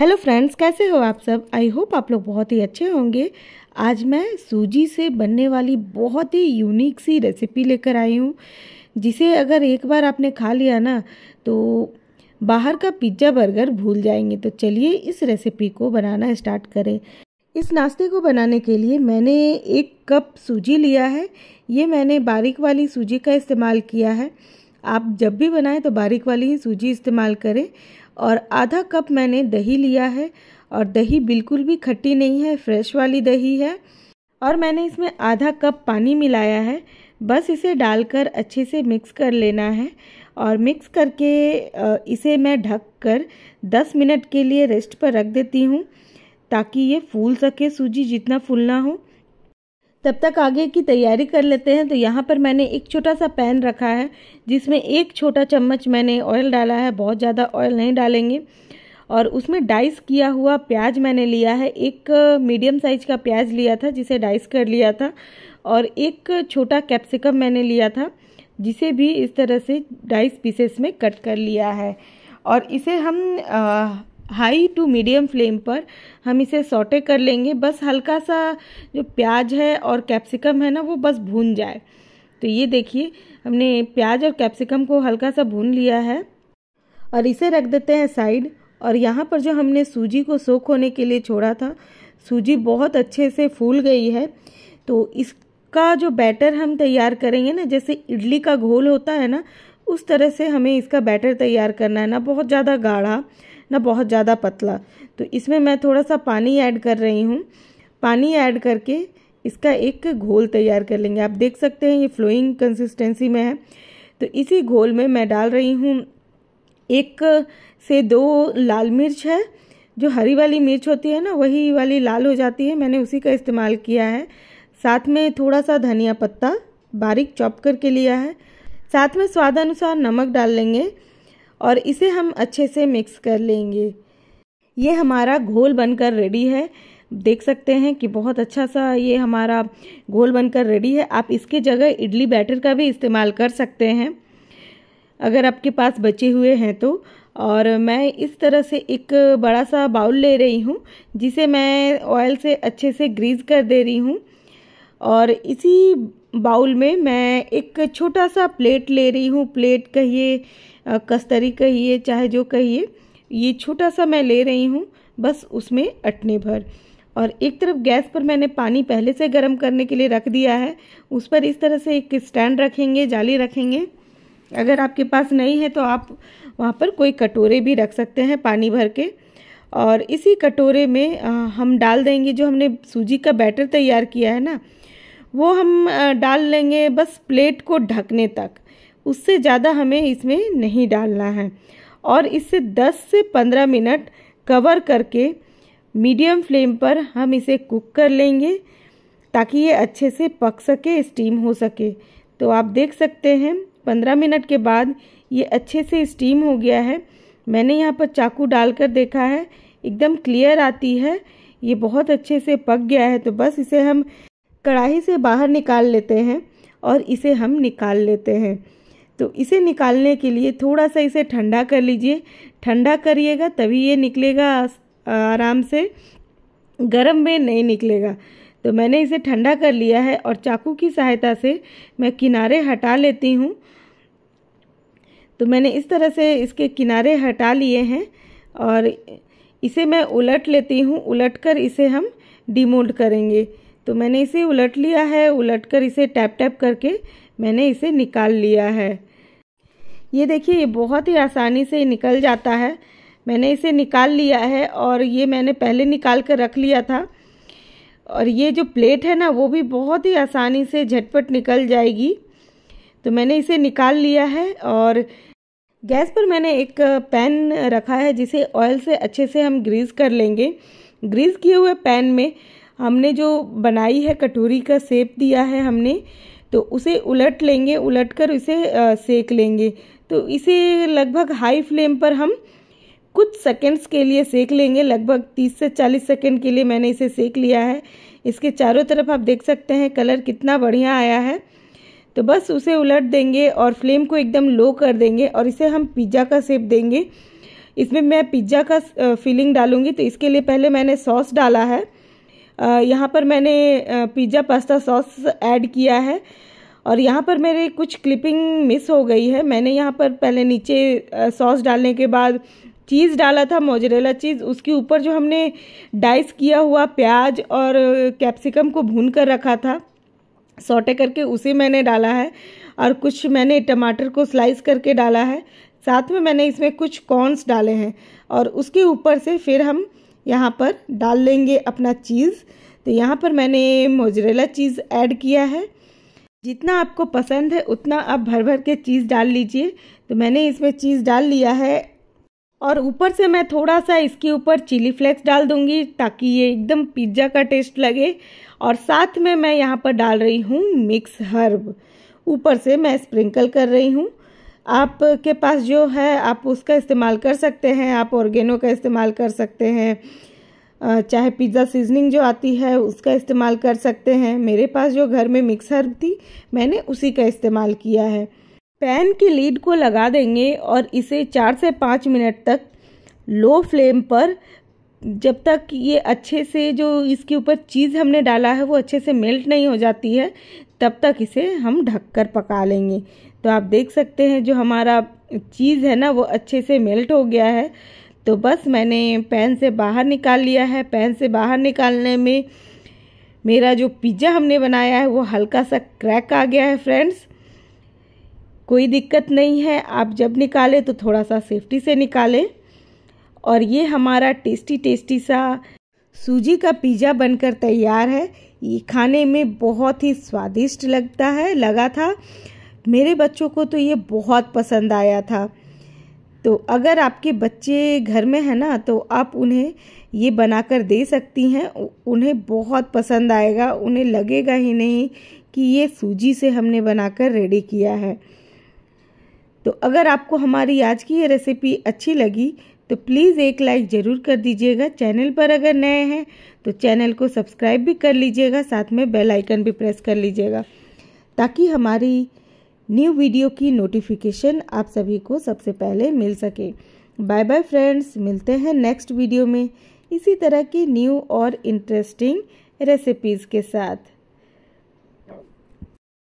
hello friends कैसे हो आप सब आई होप आप लोग बहुत ही अच्छे होंगे आज मैं सूजी से बनने वाली बहुत ही यूनिक सी रेसिपी लेकर आई हूँ जिसे अगर एक बार आपने खा लिया ना तो बाहर का पिज्ज़ा बर्गर भूल जाएंगे तो चलिए इस रेसिपी को बनाना स्टार्ट करें इस नाश्ते को बनाने के लिए मैंने एक कप सूजी लिया है ये मैंने बारीक वाली सूजी का इस्तेमाल किया है आप जब भी बनाएं तो बारीक वाली ही सूजी इस्तेमाल करें और आधा कप मैंने दही लिया है और दही बिल्कुल भी खट्टी नहीं है फ्रेश वाली दही है और मैंने इसमें आधा कप पानी मिलाया है बस इसे डालकर अच्छे से मिक्स कर लेना है और मिक्स करके इसे मैं ढक कर दस मिनट के लिए रेस्ट पर रख देती हूँ ताकि ये फूल सके सूजी जितना फूलना हो तब तक आगे की तैयारी कर लेते हैं तो यहाँ पर मैंने एक छोटा सा पैन रखा है जिसमें एक छोटा चम्मच मैंने ऑयल डाला है बहुत ज़्यादा ऑयल नहीं डालेंगे और उसमें डाइस किया हुआ प्याज मैंने लिया है एक मीडियम साइज का प्याज लिया था जिसे डाइस कर लिया था और एक छोटा कैप्सिकम मैंने लिया था जिसे भी इस तरह से डाइस पीसेस में कट कर लिया है और इसे हम आ, हाई टू मीडियम फ्लेम पर हम इसे सोटे कर लेंगे बस हल्का सा जो प्याज है और कैप्सिकम है ना वो बस भून जाए तो ये देखिए हमने प्याज और कैप्सिकम को हल्का सा भून लिया है और इसे रख देते हैं साइड और यहाँ पर जो हमने सूजी को सोख होने के लिए छोड़ा था सूजी बहुत अच्छे से फूल गई है तो इसका जो बैटर हम तैयार करेंगे ना जैसे इडली का घोल होता है ना उस तरह से हमें इसका बैटर तैयार करना है ना बहुत ज़्यादा गाढ़ा ना बहुत ज़्यादा पतला तो इसमें मैं थोड़ा सा पानी ऐड कर रही हूँ पानी ऐड करके इसका एक घोल तैयार कर लेंगे आप देख सकते हैं ये फ्लोइंग कंसिस्टेंसी में है तो इसी घोल में मैं डाल रही हूँ एक से दो लाल मिर्च है जो हरी वाली मिर्च होती है ना वही वाली लाल हो जाती है मैंने उसी का इस्तेमाल किया है साथ में थोड़ा सा धनिया पत्ता बारीक चॉप करके लिया है साथ में स्वाद अनुसार नमक डाल लेंगे और इसे हम अच्छे से मिक्स कर लेंगे ये हमारा घोल बनकर रेडी है देख सकते हैं कि बहुत अच्छा सा ये हमारा घोल बनकर रेडी है आप इसके जगह इडली बैटर का भी इस्तेमाल कर सकते हैं अगर आपके पास बचे हुए हैं तो और मैं इस तरह से एक बड़ा सा बाउल ले रही हूँ जिसे मैं ऑयल से अच्छे से ग्रीस कर दे रही हूँ और इसी बाउल में मैं एक छोटा सा प्लेट ले रही हूँ प्लेट कहिए कस्तरी कहिए चाहे जो कहिए ये छोटा सा मैं ले रही हूँ बस उसमें अटने भर और एक तरफ गैस पर मैंने पानी पहले से गर्म करने के लिए रख दिया है उस पर इस तरह से एक स्टैंड रखेंगे जाली रखेंगे अगर आपके पास नहीं है तो आप वहाँ पर कोई कटोरे भी रख सकते हैं पानी भर के और इसी कटोरे में हम डाल देंगे जो हमने सूजी का बैटर तैयार किया है ना वो हम डाल लेंगे बस प्लेट को ढकने तक उससे ज़्यादा हमें इसमें नहीं डालना है और इसे 10 से 15 मिनट कवर करके मीडियम फ्लेम पर हम इसे कुक कर लेंगे ताकि ये अच्छे से पक सके स्टीम हो सके तो आप देख सकते हैं 15 मिनट के बाद ये अच्छे से स्टीम हो गया है मैंने यहाँ पर चाकू डालकर देखा है एकदम क्लियर आती है ये बहुत अच्छे से पक गया है तो बस इसे हम कढ़ाई से बाहर निकाल लेते हैं और इसे हम निकाल लेते हैं तो इसे निकालने के लिए थोड़ा सा इसे ठंडा कर लीजिए ठंडा करिएगा तभी ये निकलेगा आराम से गर्म में नहीं निकलेगा तो मैंने इसे ठंडा कर लिया है और चाकू की सहायता से मैं किनारे हटा लेती हूँ तो मैंने इस तरह से इसके किनारे हटा लिए हैं और इसे मैं उलट लेती हूँ उलट कर इसे हम डिमोल्ड करेंगे तो मैंने इसे उलट लिया है उलट कर इसे टैप टैप करके मैंने इसे निकाल लिया है ये देखिए ये बहुत ही आसानी से निकल जाता है मैंने इसे निकाल लिया है और ये मैंने पहले निकाल कर रख लिया था और ये जो प्लेट है ना वो भी बहुत ही आसानी से झटपट निकल जाएगी तो मैंने इसे निकाल लिया है और गैस पर मैंने एक पैन रखा है जिसे ऑयल से अच्छे से हम ग्रीस कर लेंगे ग्रीस किए हुए पैन में हमने जो बनाई है कटोरी का सेप दिया है हमने तो उसे उलट लेंगे उलट कर उसे सेक लेंगे तो इसे लगभग हाई फ्लेम पर हम कुछ सेकंड्स के लिए सेक लेंगे लगभग 30 से 40 सेकंड के लिए मैंने इसे सेक लिया है इसके चारों तरफ आप देख सकते हैं कलर कितना बढ़िया आया है तो बस उसे उलट देंगे और फ्लेम को एकदम लो कर देंगे और इसे हम पिज़्ज़ा का सेप देंगे इसमें मैं पिज़्ज़ा का फीलिंग डालूंगी तो इसके लिए पहले मैंने सॉस डाला है यहाँ पर मैंने पिज़्ज़ा पास्ता सॉस ऐड किया है और यहाँ पर मेरे कुछ क्लिपिंग मिस हो गई है मैंने यहाँ पर पहले नीचे सॉस डालने के बाद चीज़ डाला था मोजरेला चीज़ उसके ऊपर जो हमने डाइस किया हुआ प्याज और कैप्सिकम को भून कर रखा था सोटे करके उसे मैंने डाला है और कुछ मैंने टमाटर को स्लाइस करके डाला है साथ में मैंने इसमें कुछ कॉर्नस डाले हैं और उसके ऊपर से फिर हम यहाँ पर डाल लेंगे अपना चीज़ तो यहाँ पर मैंने मोजरेला चीज़ ऐड किया है जितना आपको पसंद है उतना आप भर भर के चीज़ डाल लीजिए तो मैंने इसमें चीज़ डाल लिया है और ऊपर से मैं थोड़ा सा इसके ऊपर चिली फ्लेक्स डाल दूंगी ताकि ये एकदम पिज्ज़ा का टेस्ट लगे और साथ में मैं यहाँ पर डाल रही हूँ मिक्स हर्ब ऊपर से मैं स्प्रिंकल कर रही हूँ आपके पास जो है आप उसका इस्तेमाल कर सकते हैं आप ऑर्गेनो का इस्तेमाल कर सकते हैं चाहे पिज़्ज़ा सीजनिंग जो आती है उसका इस्तेमाल कर सकते हैं मेरे पास जो घर में मिक्सर थी मैंने उसी का इस्तेमाल किया है पैन की लीड को लगा देंगे और इसे चार से पाँच मिनट तक लो फ्लेम पर जब तक ये अच्छे से जो इसके ऊपर चीज़ हमने डाला है वो अच्छे से मेल्ट नहीं हो जाती है तब तक इसे हम ढककर पका लेंगे तो आप देख सकते हैं जो हमारा चीज़ है ना वो अच्छे से मेल्ट हो गया है तो बस मैंने पैन से बाहर निकाल लिया है पैन से बाहर निकालने में मेरा जो पिज़्ज़ा हमने बनाया है वो हल्का सा क्रैक आ गया है फ्रेंड्स कोई दिक्कत नहीं है आप जब निकालें तो थोड़ा सा सेफ्टी से निकालें और ये हमारा टेस्टी टेस्टी सा सूजी का पिज़्ज़ा बनकर तैयार है ये खाने में बहुत ही स्वादिष्ट लगता है लगा था मेरे बच्चों को तो ये बहुत पसंद आया था तो अगर आपके बच्चे घर में है ना तो आप उन्हें ये बनाकर दे सकती हैं उन्हें बहुत पसंद आएगा उन्हें लगेगा ही नहीं कि ये सूजी से हमने बनाकर रेडी किया है तो अगर आपको हमारी आज की ये रेसिपी अच्छी लगी तो प्लीज़ एक लाइक ज़रूर कर दीजिएगा चैनल पर अगर नए हैं तो चैनल को सब्सक्राइब भी कर लीजिएगा साथ में बेल आइकन भी प्रेस कर लीजिएगा ताकि हमारी न्यू वीडियो की नोटिफिकेशन आप सभी को सबसे पहले मिल सके बाय बाय फ्रेंड्स मिलते हैं नेक्स्ट वीडियो में इसी तरह की न्यू और इंटरेस्टिंग रेसिपीज़ के साथ